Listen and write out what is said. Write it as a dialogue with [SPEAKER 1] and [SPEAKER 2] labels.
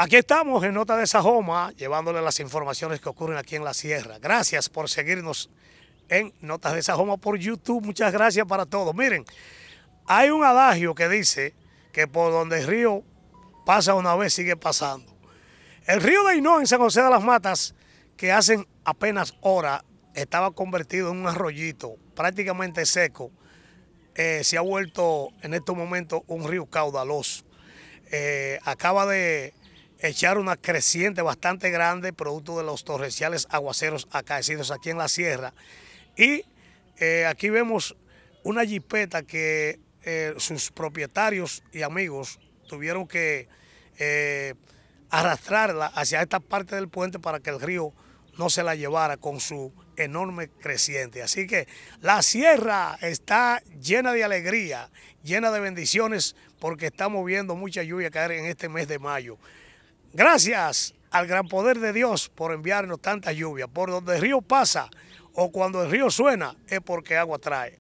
[SPEAKER 1] Aquí estamos en Nota de Sajoma, llevándole las informaciones que ocurren aquí en la sierra. Gracias por seguirnos en Notas de Sajoma por YouTube. Muchas gracias para todos. Miren, hay un adagio que dice que por donde el río pasa una vez sigue pasando. El río de Ainó en San José de las Matas, que hace apenas hora, estaba convertido en un arroyito prácticamente seco. Eh, se ha vuelto en estos momentos un río caudaloso. Eh, acaba de echar una creciente bastante grande, producto de los torrenciales aguaceros acaecidos aquí en la sierra. Y eh, aquí vemos una jipeta que eh, sus propietarios y amigos tuvieron que eh, arrastrarla hacia esta parte del puente para que el río no se la llevara con su enorme creciente. Así que la sierra está llena de alegría, llena de bendiciones, porque estamos viendo mucha lluvia caer en este mes de mayo. Gracias al gran poder de Dios por enviarnos tanta lluvia. Por donde el río pasa o cuando el río suena es porque agua trae.